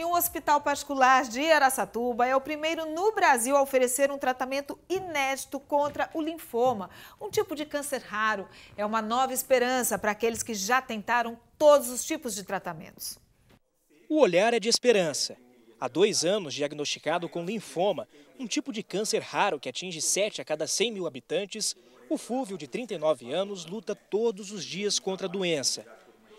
E um hospital particular de Aracatuba é o primeiro no Brasil a oferecer um tratamento inédito contra o linfoma, um tipo de câncer raro. É uma nova esperança para aqueles que já tentaram todos os tipos de tratamentos. O olhar é de esperança. Há dois anos, diagnosticado com linfoma, um tipo de câncer raro que atinge 7 a cada 100 mil habitantes, o Fúvio, de 39 anos, luta todos os dias contra a doença.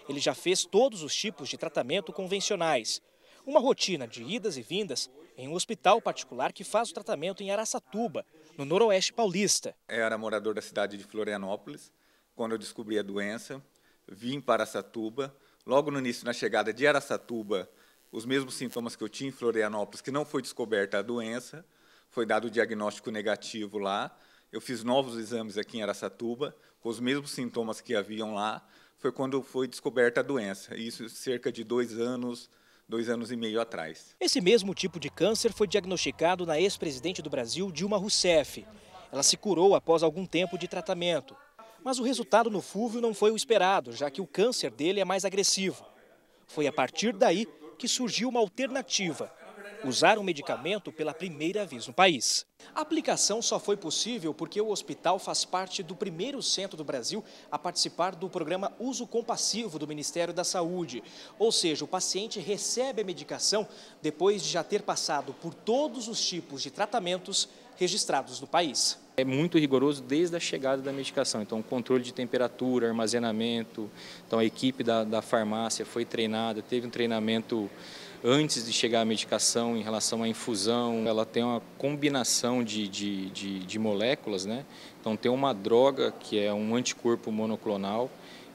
Ele já fez todos os tipos de tratamento convencionais, uma rotina de idas e vindas em um hospital particular que faz o tratamento em Araçatuba, no noroeste paulista. Eu era morador da cidade de Florianópolis. Quando eu descobri a doença, vim para Araçatuba. Logo no início, na chegada de Araçatuba, os mesmos sintomas que eu tinha em Florianópolis, que não foi descoberta a doença, foi dado o diagnóstico negativo lá. Eu fiz novos exames aqui em Araçatuba, com os mesmos sintomas que haviam lá. Foi quando foi descoberta a doença. Isso cerca de dois anos dois anos e meio atrás. Esse mesmo tipo de câncer foi diagnosticado na ex-presidente do Brasil, Dilma Rousseff. Ela se curou após algum tempo de tratamento. Mas o resultado no Fúvio não foi o esperado, já que o câncer dele é mais agressivo. Foi a partir daí que surgiu uma alternativa usar o medicamento pela primeira vez no país. A aplicação só foi possível porque o hospital faz parte do primeiro centro do Brasil a participar do programa Uso Compassivo do Ministério da Saúde. Ou seja, o paciente recebe a medicação depois de já ter passado por todos os tipos de tratamentos registrados no país. É muito rigoroso desde a chegada da medicação, então controle de temperatura, armazenamento, então a equipe da, da farmácia foi treinada, teve um treinamento antes de chegar a medicação, em relação à infusão. Ela tem uma combinação de, de, de, de moléculas, né? Então tem uma droga que é um anticorpo monoclonal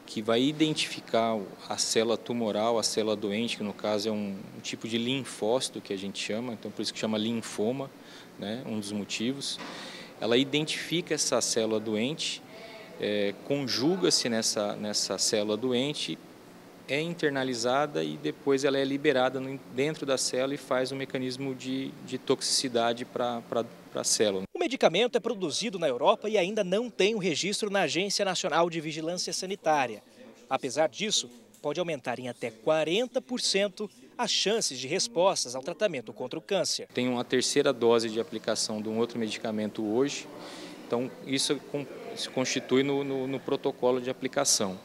que vai identificar a célula tumoral, a célula doente, que no caso é um, um, tipo de linfócito que a gente chama, então por isso que chama linfoma, né, um dos motivos. Ela identifica essa célula doente, é, conjuga-se nessa, nessa célula doente é internalizada e depois ela é liberada dentro da célula e faz um mecanismo de, de toxicidade para a célula. O medicamento é produzido na Europa e ainda não tem o um registro na Agência Nacional de Vigilância Sanitária. Apesar disso, pode aumentar em até 40% as chances de respostas ao tratamento contra o câncer. Tem uma terceira dose de aplicação de um outro medicamento hoje, então isso se constitui no, no, no protocolo de aplicação.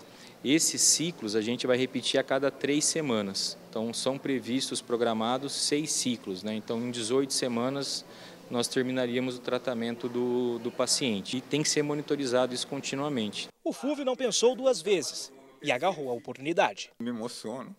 Esses ciclos a gente vai repetir a cada três semanas. Então, são previstos, programados, seis ciclos. Né? Então, em 18 semanas, nós terminaríamos o tratamento do, do paciente. E tem que ser monitorizado isso continuamente. O FUV não pensou duas vezes e agarrou a oportunidade. Me emociono,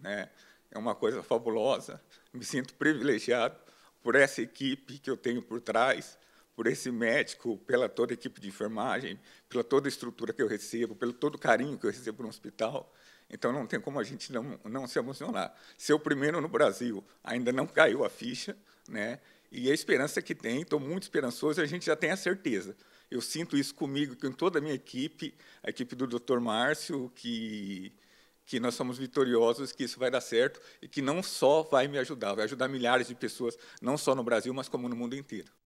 né? é uma coisa fabulosa. Me sinto privilegiado por essa equipe que eu tenho por trás por esse médico, pela toda a equipe de enfermagem, pela toda a estrutura que eu recebo, pelo todo o carinho que eu recebo no hospital. Então, não tem como a gente não, não se emocionar. Ser o primeiro no Brasil ainda não caiu a ficha, né? e a esperança que tem, estou muito esperançoso, a gente já tem a certeza. Eu sinto isso comigo, com toda a minha equipe, a equipe do Dr. Márcio, que, que nós somos vitoriosos, que isso vai dar certo e que não só vai me ajudar, vai ajudar milhares de pessoas, não só no Brasil, mas como no mundo inteiro.